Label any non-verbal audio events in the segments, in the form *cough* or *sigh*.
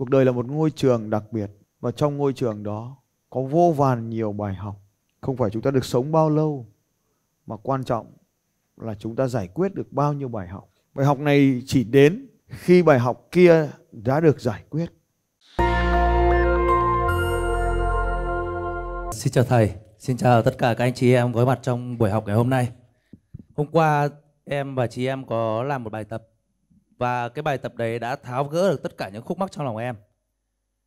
Cuộc đời là một ngôi trường đặc biệt và trong ngôi trường đó có vô vàn nhiều bài học. Không phải chúng ta được sống bao lâu mà quan trọng là chúng ta giải quyết được bao nhiêu bài học. Bài học này chỉ đến khi bài học kia đã được giải quyết. Xin chào thầy, xin chào tất cả các anh chị em gói mặt trong buổi học ngày hôm nay. Hôm qua em và chị em có làm một bài tập và cái bài tập đấy đã tháo gỡ được tất cả những khúc mắc trong lòng em.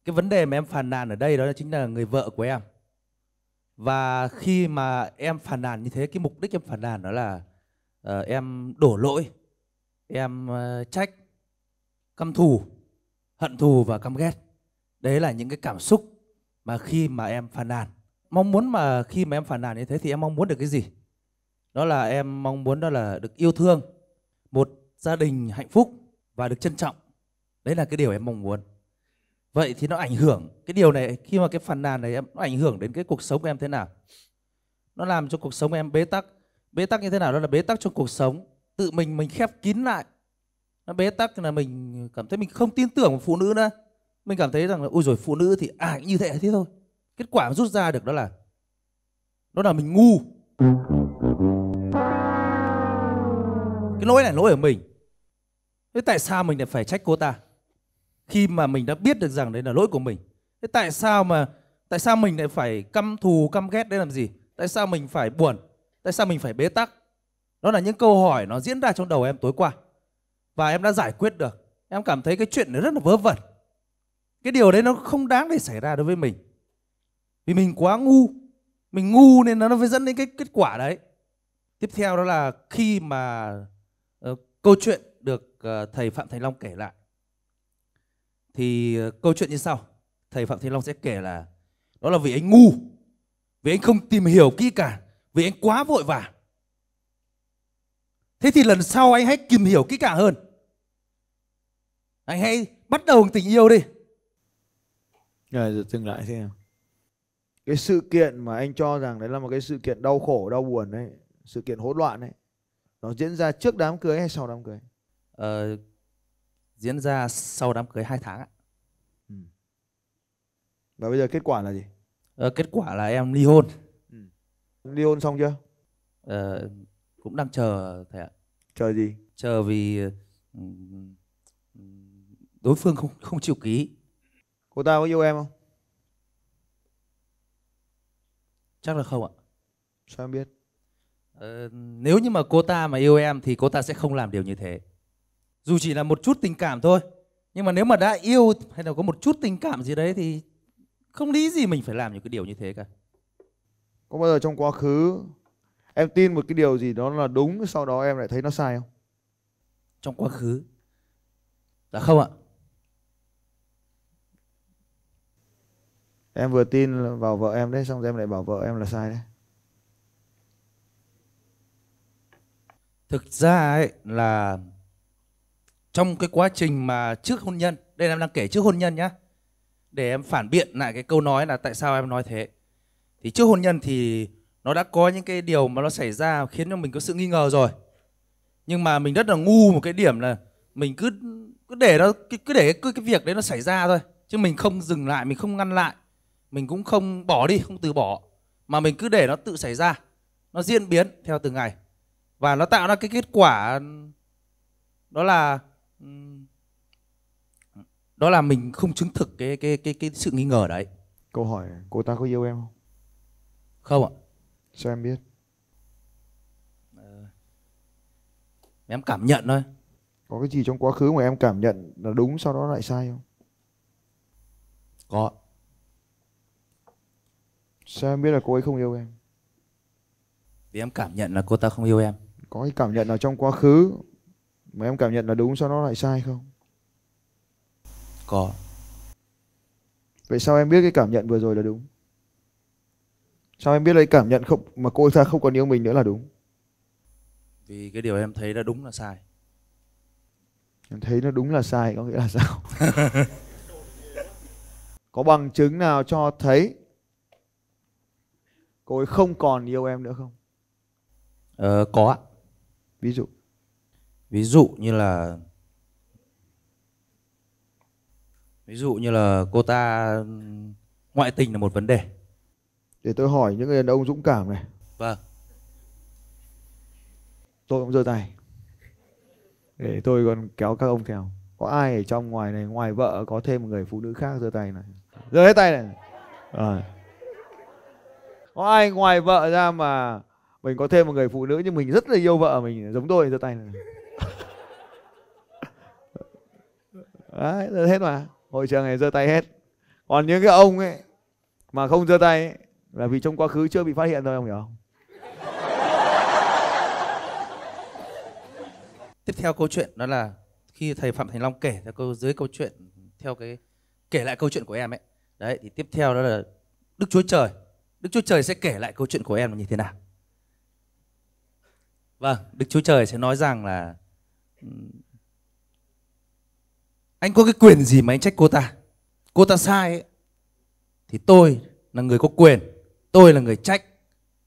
Cái vấn đề mà em phàn nàn ở đây đó chính là người vợ của em. Và khi mà em phàn nàn như thế, cái mục đích em phàn nàn đó là uh, em đổ lỗi, em uh, trách, căm thù, hận thù và căm ghét. Đấy là những cái cảm xúc mà khi mà em phàn nàn. Mong muốn mà khi mà em phàn nàn như thế thì em mong muốn được cái gì? Đó là em mong muốn đó là được yêu thương, một gia đình hạnh phúc và được trân trọng đấy là cái điều em mong muốn vậy thì nó ảnh hưởng cái điều này khi mà cái phàn nàn này em nó ảnh hưởng đến cái cuộc sống của em thế nào nó làm cho cuộc sống em bế tắc bế tắc như thế nào đó là bế tắc trong cuộc sống tự mình mình khép kín lại nó bế tắc là mình cảm thấy mình không tin tưởng phụ nữ nữa mình cảm thấy rằng là ôi rồi phụ nữ thì ai à, cũng như thế thế thôi kết quả rút ra được đó là đó là mình ngu cái lỗi này lỗi ở mình Thế tại sao mình lại phải trách cô ta? Khi mà mình đã biết được rằng đấy là lỗi của mình. Thế tại sao mà tại sao mình lại phải căm thù căm ghét đấy làm gì? Tại sao mình phải buồn? Tại sao mình phải bế tắc? Đó là những câu hỏi nó diễn ra trong đầu em tối qua. Và em đã giải quyết được. Em cảm thấy cái chuyện này rất là vớ vẩn. Cái điều đấy nó không đáng để xảy ra đối với mình. Vì mình quá ngu. Mình ngu nên nó mới dẫn đến cái kết quả đấy. Tiếp theo đó là khi mà uh, câu chuyện Ờ, thầy Phạm Thành Long kể lại. Thì ờ, câu chuyện như sau. Thầy Phạm Thành Long sẽ kể là đó là vì anh ngu. Vì anh không tìm hiểu kỹ cả. Vì anh quá vội vã. Thế thì lần sau anh hãy tìm hiểu kỹ cả hơn. Anh hãy bắt đầu tình yêu đi. Rồi, rồi dừng lại xem. Cái sự kiện mà anh cho rằng đấy là một cái sự kiện đau khổ, đau buồn đấy, sự kiện hỗn loạn đấy. Nó diễn ra trước đám cưới hay sau đám cưới? uh, diễn ra sau đám cưới 2 tháng ạ. Ừ. Và bây giờ kết quả là gì? Uh, kết quả là em ly hôn. Ừ. Ly hôn xong chưa? Uh, cũng đang chờ thầy ạ. Chờ gì? Chờ vì uh, đối phương không không chịu ký. Cô ta có yêu em không? Chắc là không ạ. Sao em biết? Ờ, nếu như mà cô ta mà yêu em thì cô ta sẽ không làm điều như thế dù chỉ là một chút tình cảm thôi nhưng mà nếu mà đã yêu hay là có một chút tình cảm gì đấy thì không lý gì mình phải làm những cái điều như thế cả có bao giờ trong quá khứ em tin một cái điều gì đó là đúng sau đó em lại thấy nó sai không trong quá khứ là dạ không ạ em vừa tin vào vợ em đấy xong rồi em lại bảo vợ em là sai đấy thực ra ấy là trong cái quá trình mà trước hôn nhân đây em đang kể trước hôn nhân nhá để em phản biện lại cái câu nói là tại sao em nói thế thì trước hôn nhân thì nó đã có những cái điều mà nó xảy ra khiến cho mình có sự nghi ngờ rồi nhưng mà mình rất là ngu một cái điểm là mình cứ cứ để nó cứ, để cứ cái việc đấy nó xảy ra thôi chứ mình không dừng lại mình không ngăn lại mình cũng không bỏ đi không từ bỏ mà mình cứ để nó tự xảy ra nó diễn biến theo từng ngày và nó tạo ra cái kết quả đó là đó là mình không chứng thực cái cái cái cái sự nghi ngờ đấy câu hỏi cô ta có yêu em không không ạ sao em biết ờ, em cảm nhận thôi có cái gì trong quá khứ mà em cảm nhận là đúng sau đó lại sai không có sao em biết là cô ấy không yêu em vì em cảm nhận là cô ta không yêu em có cái cảm nhận nào trong quá khứ mà em cảm nhận là đúng sao nó lại sai không có vậy sao em biết cái cảm nhận vừa rồi là đúng sao em biết lấy cảm nhận không mà cô ta không còn yêu mình nữa là đúng vì cái điều em thấy là đúng là sai em thấy nó đúng là sai có nghĩa là sao *laughs* có bằng chứng nào cho thấy cô ấy không còn yêu em nữa không ờ, có ví dụ ví dụ như là ví dụ như là cô ta ngoại tình là một vấn đề để tôi hỏi những người đàn ông dũng cảm này vâng tôi cũng giơ tay để tôi còn kéo các ông theo có ai ở trong ngoài này ngoài vợ có thêm một người phụ nữ khác giơ tay này giơ hết tay này à. có ai ngoài vợ ra mà mình có thêm một người phụ nữ nhưng mình rất là yêu vợ mình giống tôi giơ tay này đấy hết mà hội trường này giơ tay hết còn những cái ông ấy mà không giơ tay ấy, là vì trong quá khứ chưa bị phát hiện thôi ông hiểu không tiếp theo câu chuyện đó là khi thầy phạm thành long kể theo câu dưới câu chuyện theo cái kể lại câu chuyện của em ấy đấy thì tiếp theo đó là đức chúa trời đức chúa trời sẽ kể lại câu chuyện của em là như thế nào vâng đức chúa trời sẽ nói rằng là anh có cái quyền gì mà anh trách cô ta cô ta sai ấy. thì tôi là người có quyền tôi là người trách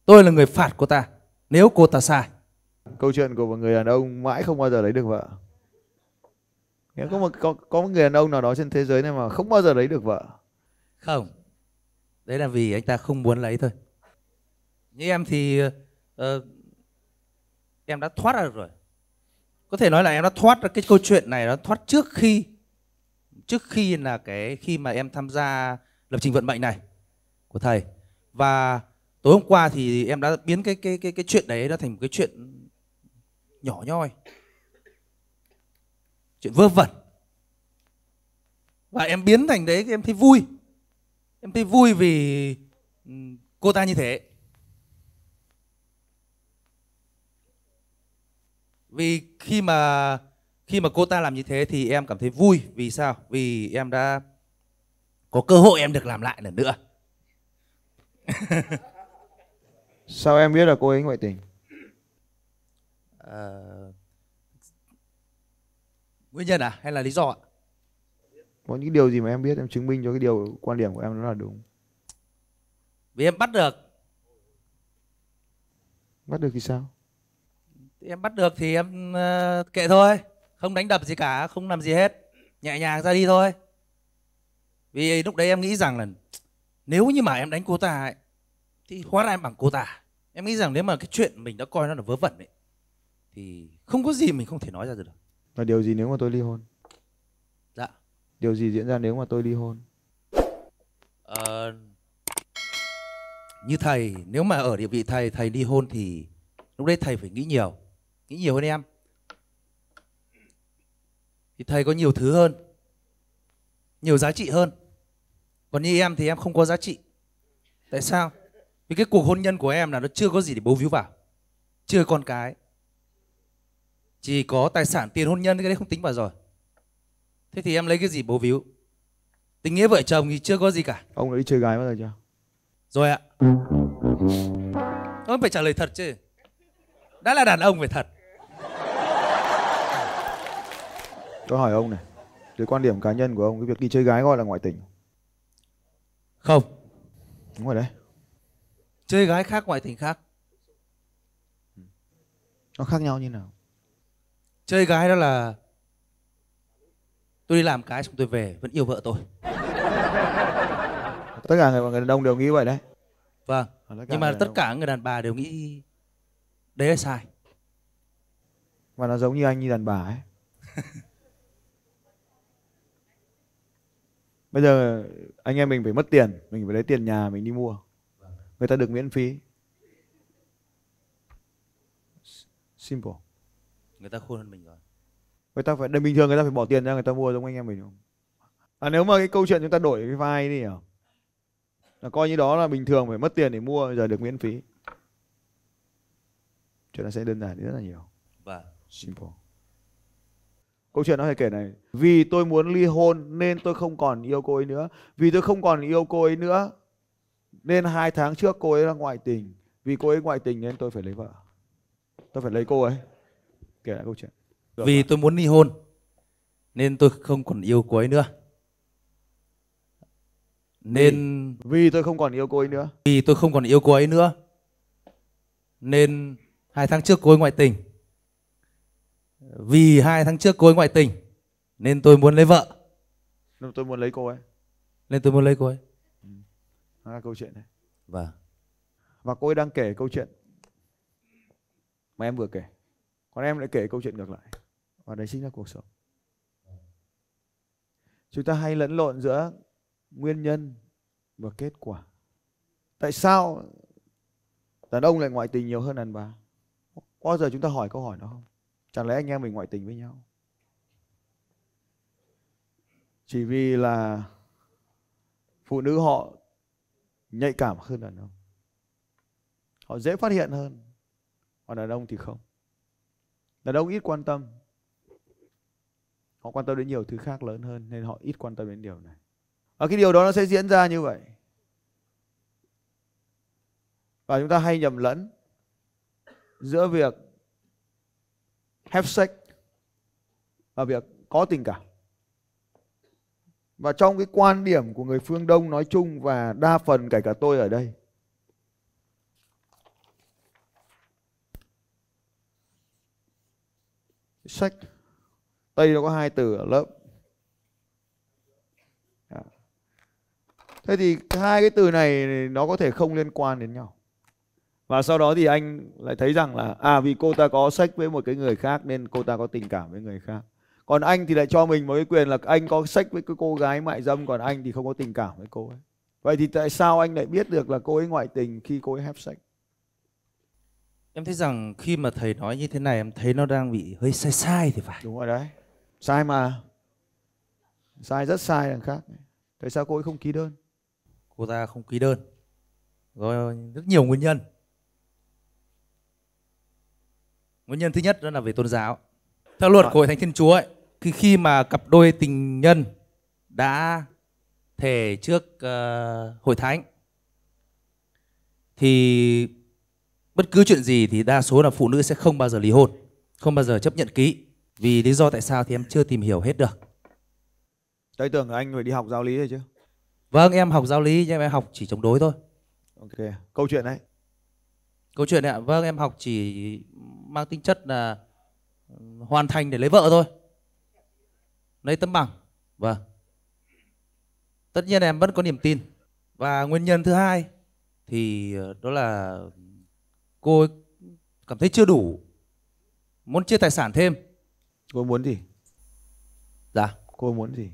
tôi là người phạt cô ta nếu cô ta sai câu chuyện của một người đàn ông mãi không bao giờ lấy được vợ nếu có một có có một người đàn ông nào đó trên thế giới này mà không bao giờ lấy được vợ không đấy là vì anh ta không muốn lấy thôi như em thì uh, em đã thoát ra được rồi có thể nói là em đã thoát ra cái câu chuyện này nó thoát trước khi trước khi là cái khi mà em tham gia lập trình vận mệnh này của thầy và tối hôm qua thì em đã biến cái cái cái cái chuyện đấy nó thành một cái chuyện nhỏ nhoi chuyện vơ vẩn và em biến thành đấy em thấy vui em thấy vui vì ừ, cô ta như thế vì khi mà khi mà cô ta làm như thế thì em cảm thấy vui vì sao vì em đã có cơ hội em được làm lại lần nữa *laughs* sao em biết là cô ấy ngoại tình à... nguyên nhân à hay là lý do ạ có những điều gì mà em biết em chứng minh cho cái điều quan điểm của em nó là đúng vì em bắt được bắt được thì sao em bắt được thì em uh, kệ thôi không đánh đập gì cả không làm gì hết nhẹ nhàng ra đi thôi vì lúc đấy em nghĩ rằng là nếu như mà em đánh cô ta ấy, thì hóa ra em bằng cô ta em nghĩ rằng nếu mà cái chuyện mình đã coi nó là vớ vẩn ấy thì không có gì mình không thể nói ra được và điều gì nếu mà tôi ly hôn dạ điều gì diễn ra nếu mà tôi ly hôn ờ, như thầy nếu mà ở địa vị thầy thầy ly hôn thì lúc đấy thầy phải nghĩ nhiều nghĩ nhiều hơn em thì thầy có nhiều thứ hơn nhiều giá trị hơn còn như em thì em không có giá trị tại sao vì cái cuộc hôn nhân của em là nó chưa có gì để bố víu vào chưa con cái chỉ có tài sản tiền hôn nhân cái đấy không tính vào rồi thế thì em lấy cái gì bố víu tình nghĩa vợ chồng thì chưa có gì cả ông đã đi chơi gái bao giờ chưa rồi ạ ông phải trả lời thật chứ đã là đàn ông phải thật Tôi hỏi ông này, dưới quan điểm cá nhân của ông cái việc đi chơi gái gọi là ngoại tình. Không. Đúng rồi đấy. Chơi gái khác ngoại tình khác. Nó khác nhau như nào? Chơi gái đó là tôi đi làm cái xong tôi về vẫn yêu vợ tôi. tất cả người, người đàn ông đều nghĩ vậy đấy. Vâng. Nhưng mà tất cả người đàn bà đều nghĩ đấy là sai. Và nó giống như anh như đàn bà ấy. *laughs* bây giờ anh em mình phải mất tiền mình phải lấy tiền nhà mình đi mua người ta được miễn phí simple người ta khôn hơn mình rồi người ta phải bình thường người ta phải bỏ tiền ra người ta mua giống anh em mình không à nếu mà cái câu chuyện chúng ta đổi cái vai đi à là coi như đó là bình thường phải mất tiền để mua giờ được miễn phí chuyện nó sẽ đơn giản rất là nhiều vâng simple Câu chuyện nó hay kể này Vì tôi muốn ly hôn nên tôi không còn yêu cô ấy nữa Vì tôi không còn yêu cô ấy nữa Nên hai tháng trước cô ấy là ngoại tình Vì cô ấy ngoại tình nên tôi phải lấy vợ Tôi phải lấy cô ấy Kể lại câu chuyện Được Vì rồi. tôi muốn ly hôn Nên tôi không còn yêu cô ấy nữa Nên vì, vì tôi không còn yêu cô ấy nữa Vì tôi không còn yêu cô ấy nữa Nên hai tháng trước cô ấy ngoại tình vì hai tháng trước cô ấy ngoại tình nên tôi muốn lấy vợ nên tôi muốn lấy cô ấy nên tôi muốn lấy cô ấy ừ. là câu chuyện này và vâng. và cô ấy đang kể câu chuyện mà em vừa kể còn em lại kể câu chuyện ngược lại và đấy chính là cuộc sống chúng ta hay lẫn lộn giữa nguyên nhân và kết quả tại sao đàn ông lại ngoại tình nhiều hơn đàn bà bao giờ chúng ta hỏi câu hỏi đó không Chẳng lẽ anh em mình ngoại tình với nhau? Chỉ vì là phụ nữ họ nhạy cảm hơn đàn ông. Họ dễ phát hiện hơn. Còn đàn ông thì không. Đàn ông ít quan tâm. Họ quan tâm đến nhiều thứ khác lớn hơn nên họ ít quan tâm đến điều này. Và cái điều đó nó sẽ diễn ra như vậy. Và chúng ta hay nhầm lẫn giữa việc have sex và việc có tình cảm và trong cái quan điểm của người phương đông nói chung và đa phần kể cả tôi ở đây sách tây nó có hai từ ở lớp dạ. thế thì hai cái từ này nó có thể không liên quan đến nhau và sau đó thì anh lại thấy rằng là à vì cô ta có sách với một cái người khác nên cô ta có tình cảm với người khác còn anh thì lại cho mình một cái quyền là anh có sách với cái cô gái mại dâm còn anh thì không có tình cảm với cô ấy vậy thì tại sao anh lại biết được là cô ấy ngoại tình khi cô ấy hấp sách em thấy rằng khi mà thầy nói như thế này em thấy nó đang bị hơi sai sai thì phải đúng rồi đấy sai mà sai rất sai đằng khác tại sao cô ấy không ký đơn cô ta không ký đơn rồi rất nhiều nguyên nhân Nguyên nhân thứ nhất đó là về tôn giáo. Theo luật ờ. của Hội Thánh Thiên Chúa ấy, khi khi mà cặp đôi tình nhân đã thề trước uh, hội thánh thì bất cứ chuyện gì thì đa số là phụ nữ sẽ không bao giờ ly hôn, không bao giờ chấp nhận ký. Vì lý do tại sao thì em chưa tìm hiểu hết được. Tôi tưởng anh phải đi học giáo lý rồi chứ? Vâng, em học giáo lý nhưng em học chỉ chống đối thôi. Ok, câu chuyện đấy. Câu chuyện ạ, vâng em học chỉ mang tính chất là ừ, hoàn thành để lấy vợ thôi lấy tấm bằng vâng tất nhiên em vẫn có niềm tin và nguyên nhân thứ hai thì ờ, đó là cô ấy cảm thấy chưa đủ muốn chia tài sản thêm cô muốn gì dạ cô muốn gì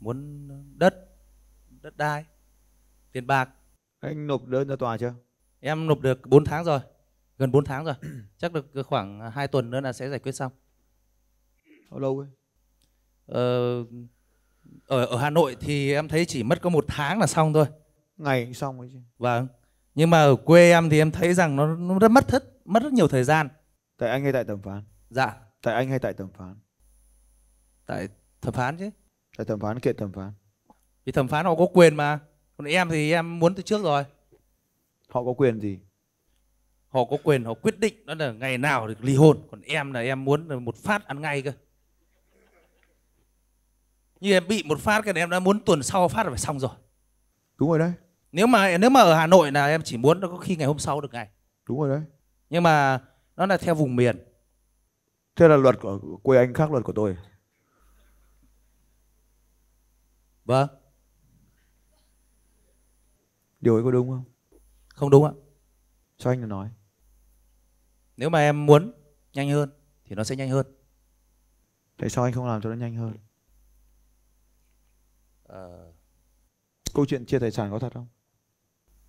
muốn đất đất đai tiền bạc anh nộp đơn ra tòa chưa em nộp được 4 tháng rồi gần 4 tháng rồi *clears throat* chắc được khoảng 2 tuần nữa là sẽ giải quyết xong bao lâu ấy ờ, ở ở Hà Nội thì em thấy chỉ mất có một tháng là xong thôi ngày xong rồi chứ vâng nhưng mà ở quê em thì em thấy rằng nó nó rất mất thất mất rất nhiều thời gian tại anh hay tại thẩm phán dạ tại anh hay tại thẩm phán tại thẩm phán chứ tại thẩm phán kiện thẩm phán vì thẩm phán họ có quyền mà còn em thì em muốn từ trước rồi họ có quyền gì họ có quyền họ quyết định đó là ngày nào được ly hôn còn em là em muốn là một phát ăn ngay cơ như em bị một phát cái em đã muốn tuần sau phát là phải xong rồi đúng rồi đấy nếu mà nếu mà ở hà nội là em chỉ muốn nó có khi ngày hôm sau được ngày đúng rồi đấy nhưng mà nó là theo vùng miền thế là luật của quê anh khác luật của tôi vâng điều ấy có đúng không không đúng ạ cho anh nói nếu mà em muốn nhanh hơn thì nó sẽ nhanh hơn tại sao anh không làm cho nó nhanh hơn à... câu chuyện chia tài sản có thật không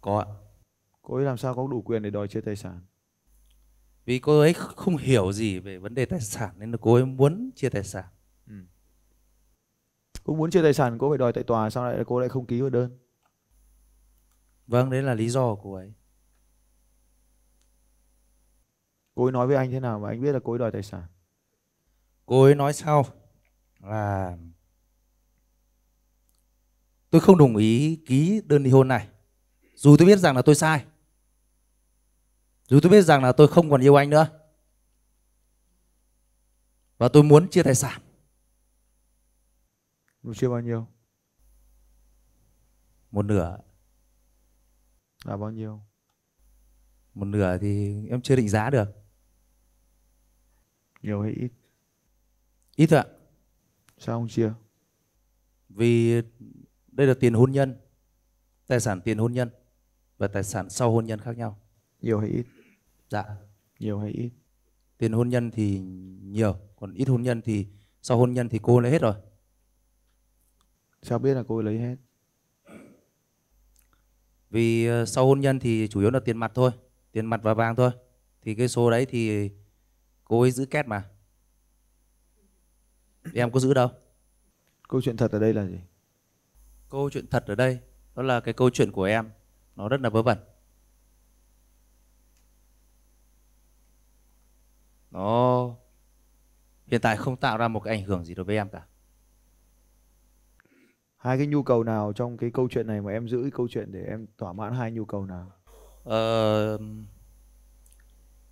có ạ cô ấy làm sao có đủ quyền để đòi chia tài sản vì cô ấy không hiểu gì về vấn đề tài sản nên là cô ấy muốn chia tài sản ừ. cô muốn chia tài sản cô phải đòi tại tòa sao lại cô lại không ký vào đơn vâng đấy là lý do của cô ấy cô ấy nói với anh thế nào mà anh biết là cô ấy đòi tài sản cô ấy nói sau là tôi không đồng ý ký đơn ly hôn này dù tôi biết rằng là tôi sai dù tôi biết rằng là tôi không còn yêu anh nữa và tôi muốn chia tài sản Muốn chia bao nhiêu? Một nửa Là bao nhiêu? Một nửa thì em chưa định giá được nhiều hay ít? Ít ạ. Sao không chia? Vì đây là tiền hôn nhân, tài sản tiền hôn nhân và tài sản sau hôn nhân khác nhau. Nhiều hay ít? Dạ. Nhiều hay ít? Tiền hôn nhân thì nhiều, còn ít hôn nhân thì sau hôn nhân thì cô lấy hết rồi. Sao biết là cô lấy hết? Vì ờ, sau hôn nhân thì chủ yếu là tiền mặt thôi, tiền mặt và vàng thôi. Thì cái số đấy thì cô ấy giữ két mà em có giữ đâu câu chuyện thật ở đây là gì câu chuyện thật ở đây đó là cái câu chuyện của em nó rất là vớ vẩn nó hiện tại không tạo ra một cái ảnh hưởng gì đối với em cả hai cái nhu cầu nào trong cái câu chuyện này mà em giữ cái câu chuyện để em thỏa mãn hai nhu cầu nào ờ,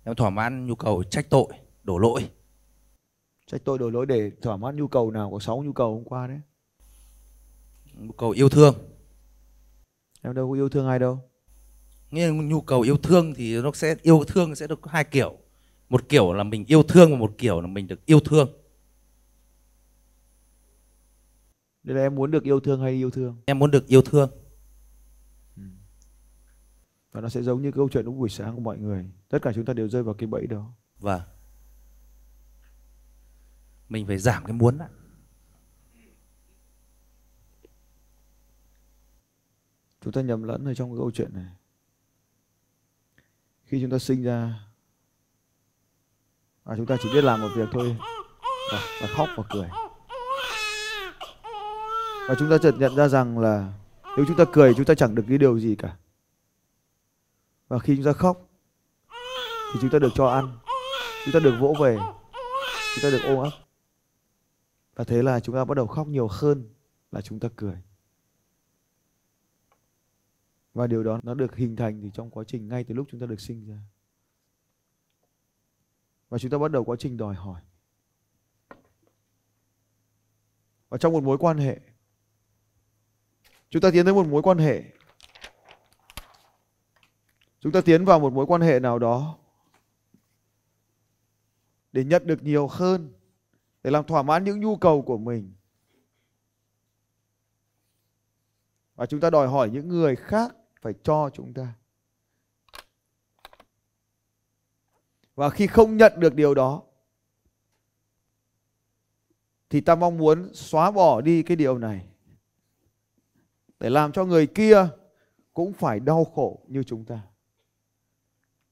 em thỏa mãn nhu cầu trách tội đổ lỗi trách tôi đổ lỗi để thỏa mãn nhu cầu nào của sáu nhu cầu hôm qua đấy nhu cầu yêu thương em đâu có yêu thương ai đâu nghĩa nhu cầu yêu thương thì nó sẽ yêu thương sẽ được hai kiểu một kiểu là mình yêu thương và một kiểu là mình được yêu thương Đây là em muốn được yêu thương hay yêu thương? Em muốn được yêu thương. Ừ. Và nó sẽ giống như câu chuyện lúc buổi sáng của mọi người. Tất cả chúng ta đều rơi vào cái bẫy đó. Vâng mình phải giảm cái muốn lại chúng ta nhầm lẫn ở trong cái câu chuyện này khi chúng ta sinh ra à, chúng ta chỉ biết làm một việc thôi và, và khóc và cười và chúng ta chợt nhận ra rằng là nếu chúng ta cười chúng ta chẳng được cái điều gì cả và khi chúng ta khóc thì chúng ta được cho ăn chúng ta được vỗ về chúng ta được ôm ấp và thế là chúng ta bắt đầu khóc nhiều hơn là chúng ta cười. Và điều đó nó được hình thành thì trong quá trình ngay từ lúc chúng ta được sinh ra. Và chúng ta bắt đầu quá trình đòi hỏi. Và trong một mối quan hệ Chúng ta tiến tới một mối quan hệ Chúng ta tiến vào một mối quan hệ nào đó Để nhận được nhiều hơn để làm thỏa mãn những nhu cầu của mình và chúng ta đòi hỏi những người khác phải cho chúng ta và khi không nhận được điều đó thì ta mong muốn xóa bỏ đi cái điều này để làm cho người kia cũng phải đau khổ như chúng ta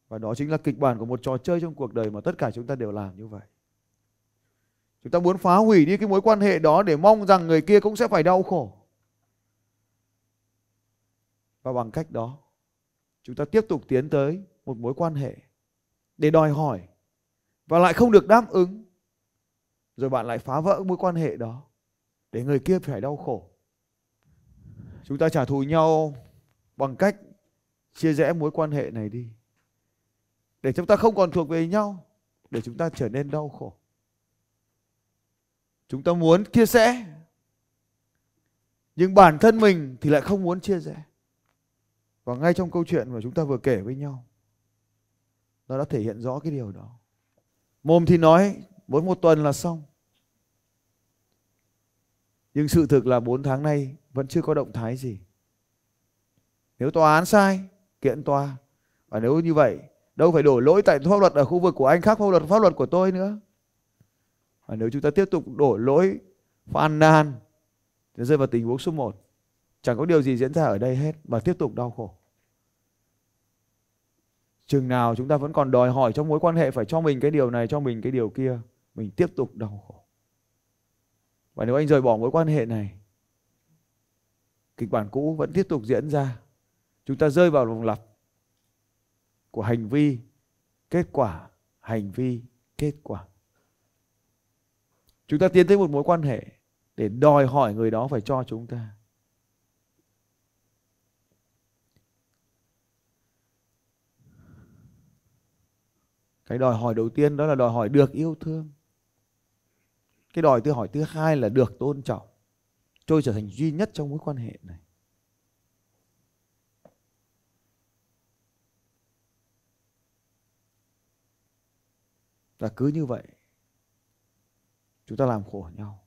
và đó chính là kịch bản của một trò chơi trong cuộc đời mà tất cả chúng ta đều làm như vậy Chúng ta muốn phá hủy đi cái mối quan hệ đó để mong rằng người kia cũng sẽ phải đau khổ. Và bằng cách đó chúng ta tiếp tục tiến tới một mối quan hệ để đòi hỏi và lại không được đáp ứng. Rồi bạn lại phá vỡ mối quan hệ đó để người kia phải đau khổ. Chúng ta trả thù nhau bằng cách chia rẽ mối quan hệ này đi. Để chúng ta không còn thuộc về nhau, để chúng ta trở nên đau khổ chúng ta muốn chia sẻ nhưng bản thân mình thì lại không muốn chia sẻ và ngay trong câu chuyện mà chúng ta vừa kể với nhau nó đã thể hiện rõ cái điều đó mồm thì nói mỗi một tuần là xong nhưng sự thực là 4 tháng nay vẫn chưa có động thái gì nếu tòa án sai kiện tòa và nếu như vậy đâu phải đổ lỗi tại pháp luật ở khu vực của anh khác pháp luật pháp luật của tôi nữa và nếu chúng ta tiếp tục đổ lỗi phàn nàn thì rơi vào tình huống số 1 chẳng có điều gì diễn ra ở đây hết mà tiếp tục đau khổ chừng nào chúng ta vẫn còn đòi hỏi trong mối quan hệ phải cho mình cái điều này cho mình cái điều kia mình tiếp tục đau khổ và nếu anh rời bỏ mối quan hệ này kịch bản cũ vẫn tiếp tục diễn ra chúng ta rơi vào vòng lặp của hành vi kết quả hành vi kết quả chúng ta tiến tới một mối quan hệ để đòi hỏi người đó phải cho chúng ta cái đòi hỏi đầu tiên đó là đòi hỏi được yêu thương cái đòi tôi hỏi thứ hai là được tôn trọng tôi trở thành duy nhất trong mối quan hệ này và cứ như vậy chúng ta làm khổ nhau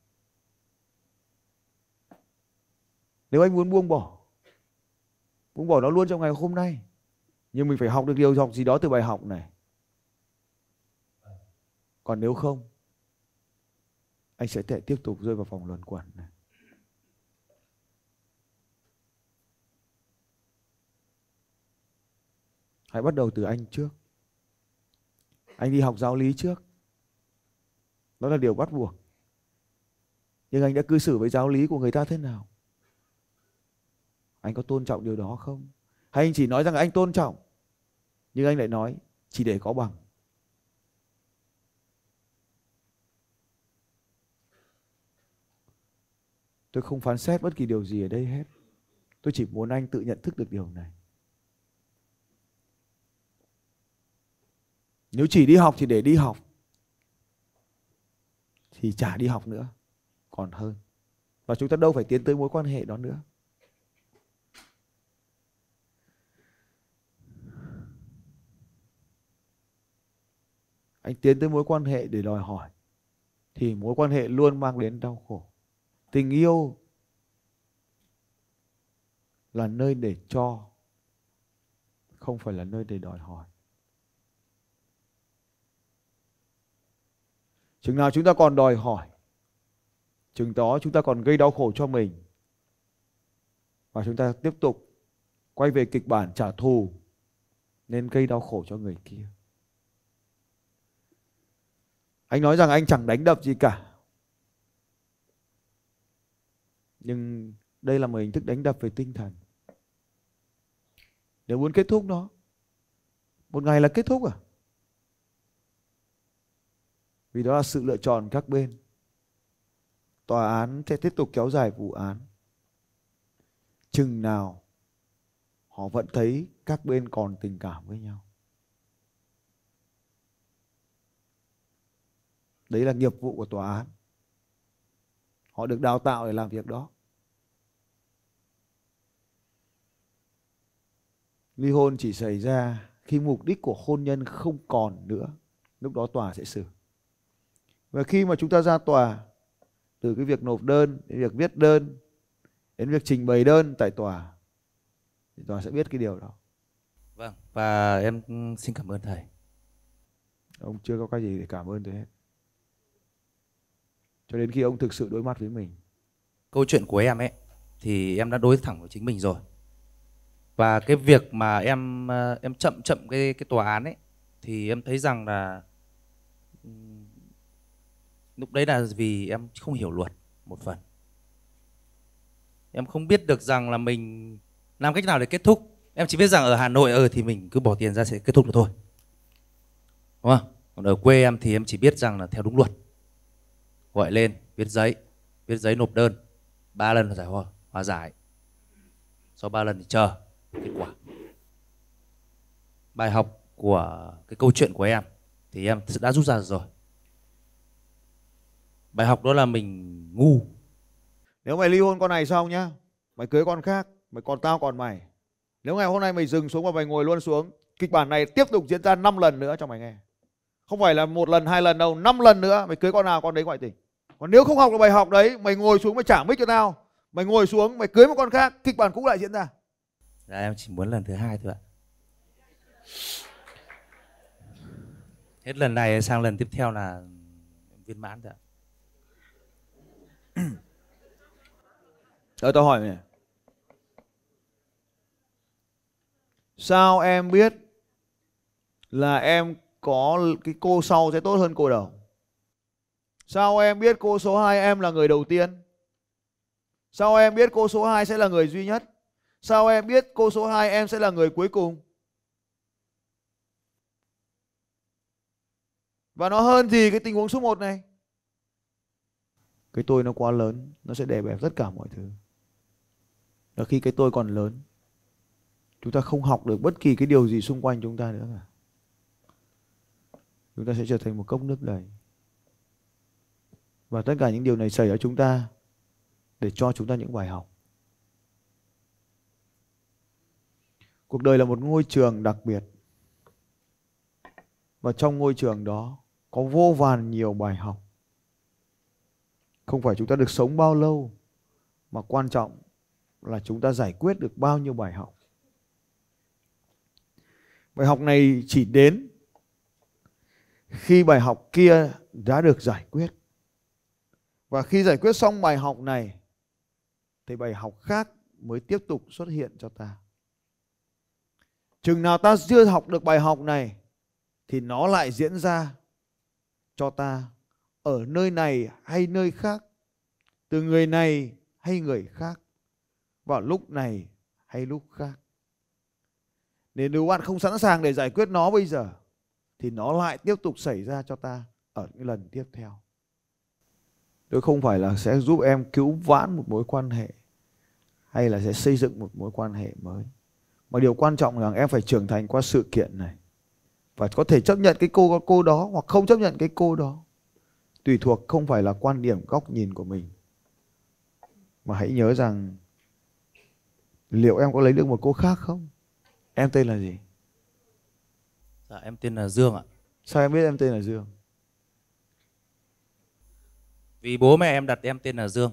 nếu anh muốn buông bỏ buông bỏ nó luôn trong ngày hôm nay nhưng mình phải học được điều học gì đó từ bài học này còn nếu không anh sẽ thể tiếp tục rơi vào vòng luẩn quẩn này hãy bắt đầu từ anh trước anh đi học giáo lý trước đó là điều bắt buộc. Nhưng anh đã cư xử với giáo lý của người ta thế nào? Anh có tôn trọng điều đó không? Hay anh chỉ nói rằng anh tôn trọng nhưng anh lại nói chỉ để có bằng. Tôi không phán xét bất kỳ điều gì ở đây hết. Tôi chỉ muốn anh tự nhận thức được điều này. Nếu chỉ đi học thì để đi học thì chả đi học nữa còn hơn và chúng ta đâu phải tiến tới mối quan hệ đó nữa anh tiến tới mối quan hệ để đòi hỏi thì mối quan hệ luôn mang đến đau khổ tình yêu là nơi để cho không phải là nơi để đòi hỏi Chừng nào chúng ta còn đòi hỏi, chừng đó chúng ta còn gây đau khổ cho mình. Và chúng ta tiếp tục quay về kịch bản trả thù nên gây đau khổ cho người kia. Anh nói rằng anh chẳng đánh đập gì cả. Nhưng đây là một hình thức đánh đập về tinh thần. Nếu muốn kết thúc nó, một ngày là kết thúc à? Vì đó là sự lựa chọn các bên. Tòa án sẽ tiếp tục kéo dài vụ án. Chừng nào họ vẫn thấy các bên còn tình cảm với nhau. Đấy là nghiệp vụ của tòa án. Họ được đào tạo để làm việc đó. Ly hôn chỉ xảy ra khi mục đích của hôn nhân không còn nữa. Lúc đó tòa sẽ xử và khi mà chúng ta ra tòa từ cái việc nộp đơn đến việc viết đơn đến việc trình bày đơn tại tòa thì tòa sẽ biết cái điều đó vâng và em xin cảm ơn thầy ông chưa có cái gì để cảm ơn tôi hết cho đến khi ông thực sự đối mặt với mình câu chuyện của em ấy thì em đã đối thẳng với chính mình rồi và cái việc mà em em chậm chậm cái cái tòa án ấy thì em thấy rằng là lúc đấy là vì em không hiểu luật một phần em không biết được rằng là mình làm cách nào để kết thúc em chỉ biết rằng ở hà nội ờ ừ, thì mình cứ bỏ tiền ra sẽ kết thúc được thôi đúng không còn ở quê em thì em chỉ biết rằng là theo đúng luật gọi lên viết giấy viết giấy nộp đơn ba lần là giải hòa hòa giải sau ba lần thì chờ kết quả bài học của cái câu chuyện của em thì em đã rút ra rồi bài học đó là mình ngu nếu mày ly hôn con này xong nhá mày cưới con khác mày còn tao còn mày nếu ngày hôm nay mày dừng xuống và mày ngồi luôn xuống kịch bản này tiếp tục diễn ra 5 lần nữa cho mày nghe không phải là một lần hai lần đâu 5 lần nữa mày cưới con nào con đấy ngoại tình còn nếu không học được bài học đấy mày ngồi xuống mày trả mic cho tao mày ngồi xuống mày cưới một con khác kịch bản cũng lại diễn ra dạ em chỉ muốn lần thứ hai thôi ạ hết lần này sang lần tiếp theo là viên mãn rồi ạ Rồi ờ, tôi hỏi này. Sao em biết là em có cái cô sau sẽ tốt hơn cô đầu? Sao em biết cô số 2 em là người đầu tiên? Sao em biết cô số 2 sẽ là người duy nhất? Sao em biết cô số 2 em sẽ là người cuối cùng? Và nó hơn gì cái tình huống số 1 này? Cái tôi nó quá lớn, nó sẽ đè bẹp tất cả mọi thứ là khi cái tôi còn lớn chúng ta không học được bất kỳ cái điều gì xung quanh chúng ta nữa cả chúng ta sẽ trở thành một cốc nước đầy và tất cả những điều này xảy ở chúng ta để cho chúng ta những bài học cuộc đời là một ngôi trường đặc biệt và trong ngôi trường đó có vô vàn nhiều bài học không phải chúng ta được sống bao lâu mà quan trọng là chúng ta giải quyết được bao nhiêu bài học. Bài học này chỉ đến khi bài học kia đã được giải quyết. Và khi giải quyết xong bài học này thì bài học khác mới tiếp tục xuất hiện cho ta. Chừng nào ta chưa học được bài học này thì nó lại diễn ra cho ta ở nơi này hay nơi khác, từ người này hay người khác vào lúc này hay lúc khác. Nên nếu bạn không sẵn sàng để giải quyết nó bây giờ thì nó lại tiếp tục xảy ra cho ta ở những lần tiếp theo. Tôi không phải là sẽ giúp em cứu vãn một mối quan hệ hay là sẽ xây dựng một mối quan hệ mới. Mà điều quan trọng là em phải trưởng thành qua sự kiện này và có thể chấp nhận cái cô cô đó hoặc không chấp nhận cái cô đó. Tùy thuộc không phải là quan điểm góc nhìn của mình. Mà hãy nhớ rằng liệu em có lấy được một cô khác không em tên là gì dạ em tên là dương ạ sao em biết em tên là dương vì bố mẹ em đặt em tên là dương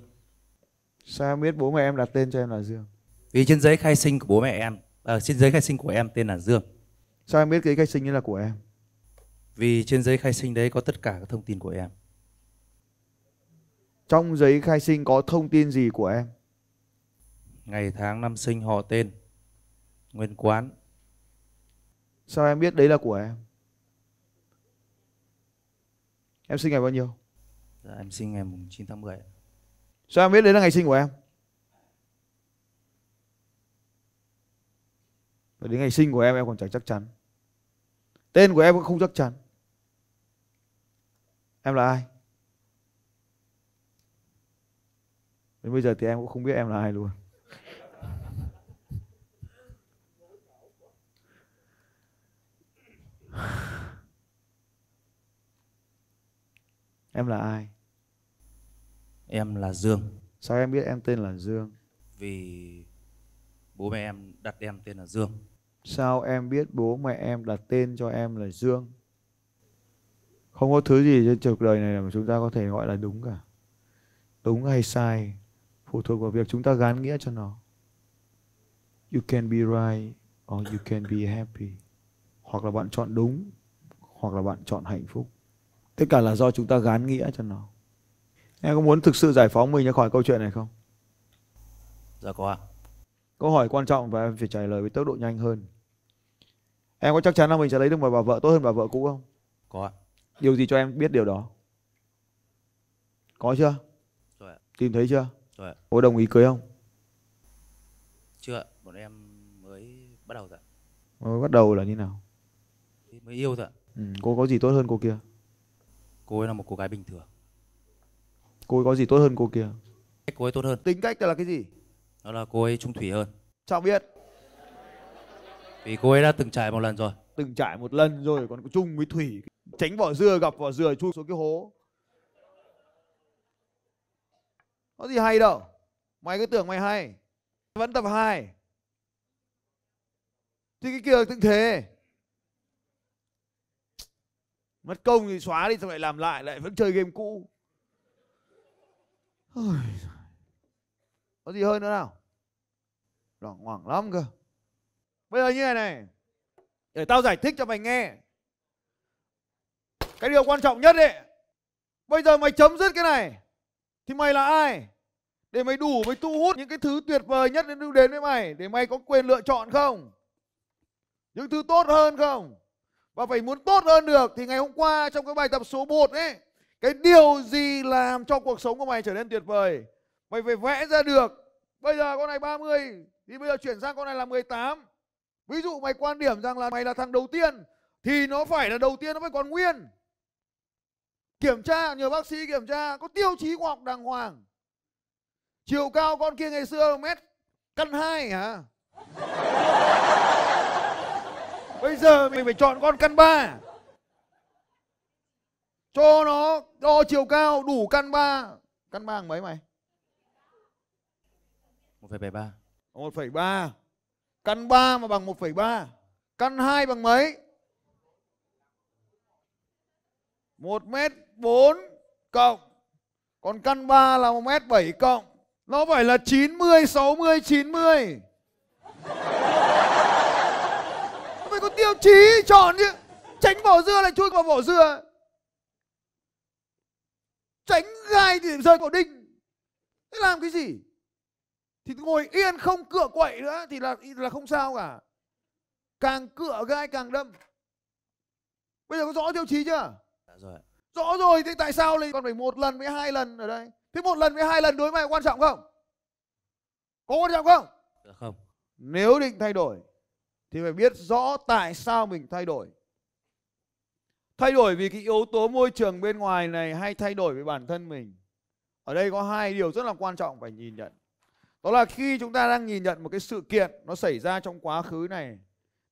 sao em biết bố mẹ em đặt tên cho em là dương vì trên giấy khai sinh của bố mẹ em à, trên giấy khai sinh của em tên là dương sao em biết cái khai sinh như là của em vì trên giấy khai sinh đấy có tất cả các thông tin của em trong giấy khai sinh có thông tin gì của em ngày tháng năm sinh họ tên nguyên quán sao em biết đấy là của em em sinh ngày bao nhiêu dạ, em sinh ngày mùng 9 tháng 10 sao em biết đấy là ngày sinh của em Và đến ngày sinh của em em còn chẳng chắc chắn Tên của em cũng không chắc chắn Em là ai Đến bây giờ thì em cũng không biết em là ai luôn Em là ai? Em là Dương. Sao em biết em tên là Dương? Vì bố mẹ em đặt em tên là Dương. Sao em biết bố mẹ em đặt tên cho em là Dương? Không có thứ gì trên cuộc đời này mà chúng ta có thể gọi là đúng cả. Đúng hay sai phụ thuộc vào việc chúng ta gán nghĩa cho nó. You can be right or you can be happy. Hoặc là bạn chọn đúng hoặc là bạn chọn hạnh phúc tất cả là do chúng ta gán nghĩa cho nó em có muốn thực sự giải phóng mình ra khỏi câu chuyện này không dạ có ạ câu hỏi quan trọng và em phải trả lời với tốc độ nhanh hơn em có chắc chắn là mình sẽ lấy được một bà vợ tốt hơn bà vợ cũ không có ạ điều gì cho em biết điều đó có chưa rồi ạ. tìm thấy chưa rồi ạ. có đồng ý cưới không chưa ạ. bọn em mới bắt đầu rồi mới bắt đầu là như nào mới yêu rồi ạ. ừ, cô có gì tốt hơn cô kia cô ấy là một cô gái bình thường cô ấy có gì tốt hơn cô kia cách cô ấy tốt hơn tính cách là cái gì đó là cô ấy trung thủy hơn sao biết vì cô ấy đã từng trải một lần rồi từng trải một lần rồi còn chung với thủy tránh vỏ dưa gặp vỏ dừa chui xuống cái hố có gì hay đâu mày cứ tưởng mày hay vẫn tập 2 thì cái kia tự từng thế mất công thì xóa đi xong lại làm lại lại vẫn chơi game cũ Ôi, có gì hơn nữa nào loảng hoảng lắm cơ bây giờ như này này để tao giải thích cho mày nghe cái điều quan trọng nhất ấy bây giờ mày chấm dứt cái này thì mày là ai để mày đủ mày thu hút những cái thứ tuyệt vời nhất đến với mày để mày có quyền lựa chọn không những thứ tốt hơn không và phải muốn tốt hơn được thì ngày hôm qua trong cái bài tập số 1 ấy cái điều gì làm cho cuộc sống của mày trở nên tuyệt vời mày phải vẽ ra được bây giờ con này 30 thì bây giờ chuyển sang con này là 18 ví dụ mày quan điểm rằng là mày là thằng đầu tiên thì nó phải là đầu tiên nó phải còn nguyên kiểm tra nhờ bác sĩ kiểm tra có tiêu chí khoa học đàng hoàng chiều cao con kia ngày xưa mét căn hai hả bây giờ mình phải chọn con căn ba cho nó đo chiều cao đủ căn ba căn ba mấy mày một phẩy ba một phẩy ba căn ba mà bằng một phẩy ba căn hai bằng mấy một mét bốn cộng còn căn ba là một mét bảy cộng nó phải là chín mươi sáu mươi chín mươi tiêu chí chọn chứ tránh vỏ dưa lại chui vào vỏ dưa tránh gai thì rơi vào đinh thế làm cái gì thì ngồi yên không cựa quậy nữa thì là là không sao cả càng cựa gai càng đâm bây giờ có rõ tiêu chí chưa dạ rồi. rõ rồi thì tại sao lại còn phải một lần với hai lần ở đây thế một lần với hai lần đối với mày quan trọng không có quan trọng không dạ không nếu định thay đổi thì phải biết rõ tại sao mình thay đổi thay đổi vì cái yếu tố môi trường bên ngoài này hay thay đổi về bản thân mình ở đây có hai điều rất là quan trọng phải nhìn nhận đó là khi chúng ta đang nhìn nhận một cái sự kiện nó xảy ra trong quá khứ này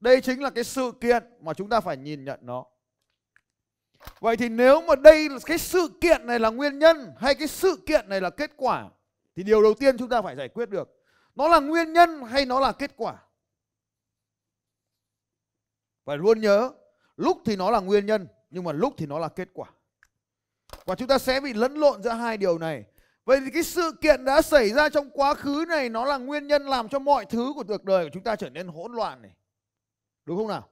đây chính là cái sự kiện mà chúng ta phải nhìn nhận nó vậy thì nếu mà đây là cái sự kiện này là nguyên nhân hay cái sự kiện này là kết quả thì điều đầu tiên chúng ta phải giải quyết được nó là nguyên nhân hay nó là kết quả phải luôn nhớ lúc thì nó là nguyên nhân nhưng mà lúc thì nó là kết quả và chúng ta sẽ bị lẫn lộn giữa hai điều này vậy thì cái sự kiện đã xảy ra trong quá khứ này nó là nguyên nhân làm cho mọi thứ của cuộc đời của chúng ta trở nên hỗn loạn này đúng không nào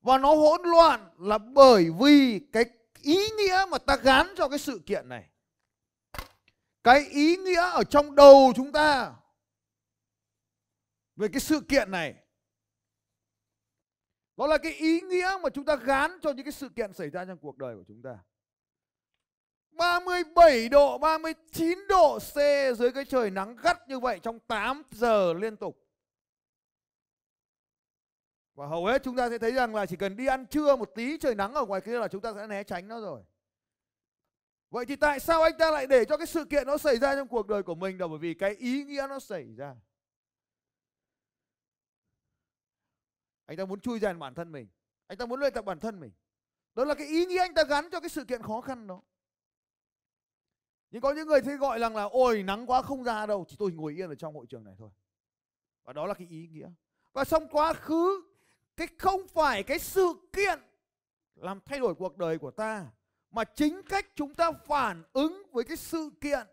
và nó hỗn loạn là bởi vì cái ý nghĩa mà ta gán cho cái sự kiện này cái ý nghĩa ở trong đầu chúng ta về cái sự kiện này đó là cái ý nghĩa mà chúng ta gán cho những cái sự kiện xảy ra trong cuộc đời của chúng ta. 37 độ, 39 độ C dưới cái trời nắng gắt như vậy trong 8 giờ liên tục. Và hầu hết chúng ta sẽ thấy rằng là chỉ cần đi ăn trưa một tí trời nắng ở ngoài kia là chúng ta sẽ né tránh nó rồi. Vậy thì tại sao anh ta lại để cho cái sự kiện nó xảy ra trong cuộc đời của mình là bởi vì cái ý nghĩa nó xảy ra. anh ta muốn chui rèn bản thân mình anh ta muốn luyện tập bản thân mình đó là cái ý nghĩa anh ta gắn cho cái sự kiện khó khăn đó nhưng có những người thì gọi rằng là ôi nắng quá không ra đâu chỉ tôi ngồi yên ở trong hội trường này thôi và đó là cái ý nghĩa và trong quá khứ cái không phải cái sự kiện làm thay đổi cuộc đời của ta mà chính cách chúng ta phản ứng với cái sự kiện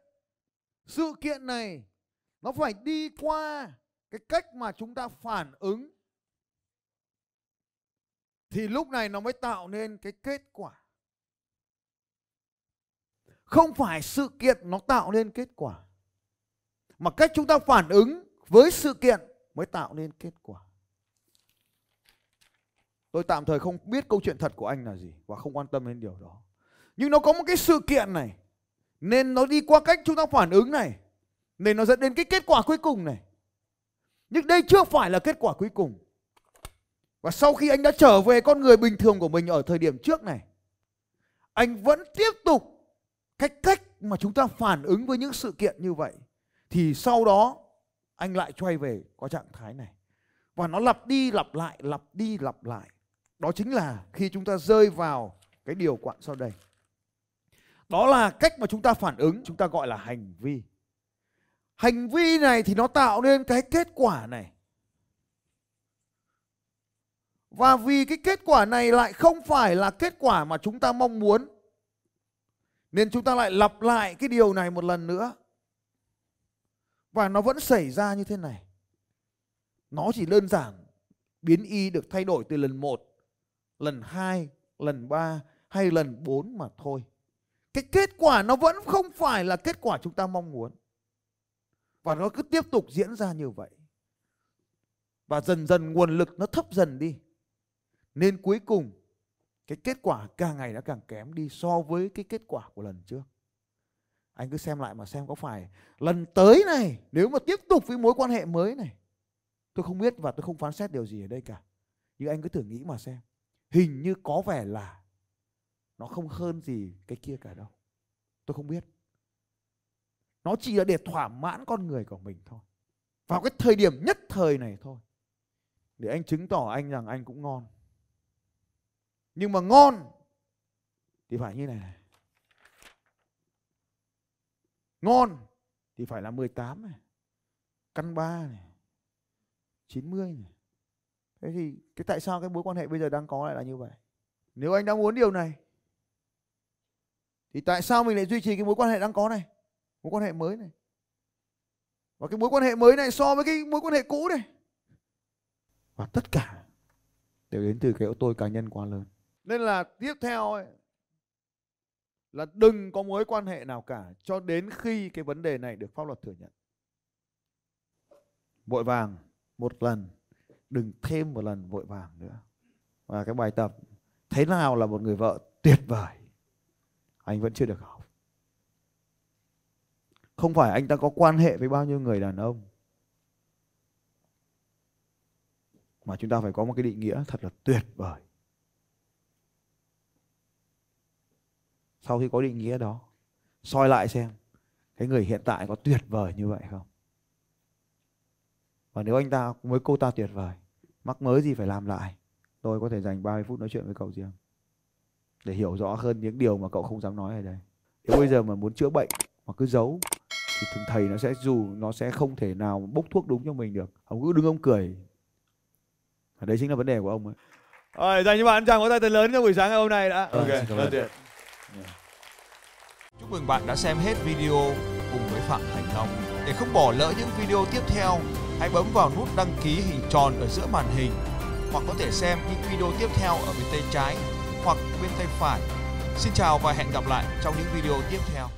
sự kiện này nó phải đi qua cái cách mà chúng ta phản ứng thì lúc này nó mới tạo nên cái kết quả không phải sự kiện nó tạo nên kết quả mà cách chúng ta phản ứng với sự kiện mới tạo nên kết quả tôi tạm thời không biết câu chuyện thật của anh là gì và không quan tâm đến điều đó nhưng nó có một cái sự kiện này nên nó đi qua cách chúng ta phản ứng này nên nó dẫn đến cái kết quả cuối cùng này nhưng đây chưa phải là kết quả cuối cùng và sau khi anh đã trở về con người bình thường của mình ở thời điểm trước này, anh vẫn tiếp tục cách cách mà chúng ta phản ứng với những sự kiện như vậy thì sau đó anh lại quay về có trạng thái này và nó lặp đi lặp lại lặp đi lặp lại đó chính là khi chúng ta rơi vào cái điều quặn sau đây đó là cách mà chúng ta phản ứng chúng ta gọi là hành vi hành vi này thì nó tạo nên cái kết quả này và vì cái kết quả này lại không phải là kết quả mà chúng ta mong muốn. Nên chúng ta lại lặp lại cái điều này một lần nữa. Và nó vẫn xảy ra như thế này. Nó chỉ đơn giản biến y được thay đổi từ lần 1, lần 2, lần 3 hay lần 4 mà thôi. Cái kết quả nó vẫn không phải là kết quả chúng ta mong muốn. Và nó cứ tiếp tục diễn ra như vậy. Và dần dần nguồn lực nó thấp dần đi. Nên cuối cùng cái kết quả càng ngày đã càng kém đi so với cái kết quả của lần trước. Anh cứ xem lại mà xem có phải lần tới này nếu mà tiếp tục với mối quan hệ mới này tôi không biết và tôi không phán xét điều gì ở đây cả. Nhưng anh cứ thử nghĩ mà xem. Hình như có vẻ là nó không hơn gì cái kia cả đâu. Tôi không biết. Nó chỉ là để thỏa mãn con người của mình thôi. Vào cái thời điểm nhất thời này thôi. Để anh chứng tỏ anh rằng anh cũng ngon nhưng mà ngon thì phải như này này ngon thì phải là 18 này căn ba này 90 này thế thì cái tại sao cái mối quan hệ bây giờ đang có lại là như vậy nếu anh đang muốn điều này thì tại sao mình lại duy trì cái mối quan hệ đang có này mối quan hệ mới này và cái mối quan hệ mới này so với cái mối quan hệ cũ này và tất cả đều đến từ cái ô tôi cá nhân quá lớn nên là tiếp theo ấy, là đừng có mối quan hệ nào cả cho đến khi cái vấn đề này được pháp luật thừa nhận vội vàng một lần đừng thêm một lần vội vàng nữa và cái bài tập thế nào là một người vợ tuyệt vời anh vẫn chưa được học không phải anh ta có quan hệ với bao nhiêu người đàn ông mà chúng ta phải có một cái định nghĩa thật là tuyệt vời sau khi có định nghĩa đó soi lại xem cái người hiện tại có tuyệt vời như vậy không và nếu anh ta với cô ta tuyệt vời mắc mới gì phải làm lại tôi có thể dành 30 phút nói chuyện với cậu riêng để hiểu rõ hơn những điều mà cậu không dám nói ở đây nếu bây giờ mà muốn chữa bệnh mà cứ giấu thì thường thầy nó sẽ dù nó sẽ không thể nào bốc thuốc đúng cho mình được ông cứ đứng ông cười ở đấy chính là vấn đề của ông ấy rồi dành cho bạn chàng có tay thật lớn cho buổi sáng ngày hôm nay đã vâng, ok, okay. Chúc mừng bạn đã xem hết video cùng với Phạm Thành Long. Để không bỏ lỡ những video tiếp theo, hãy bấm vào nút đăng ký hình tròn ở giữa màn hình hoặc có thể xem những video tiếp theo ở bên tay trái hoặc bên tay phải. Xin chào và hẹn gặp lại trong những video tiếp theo.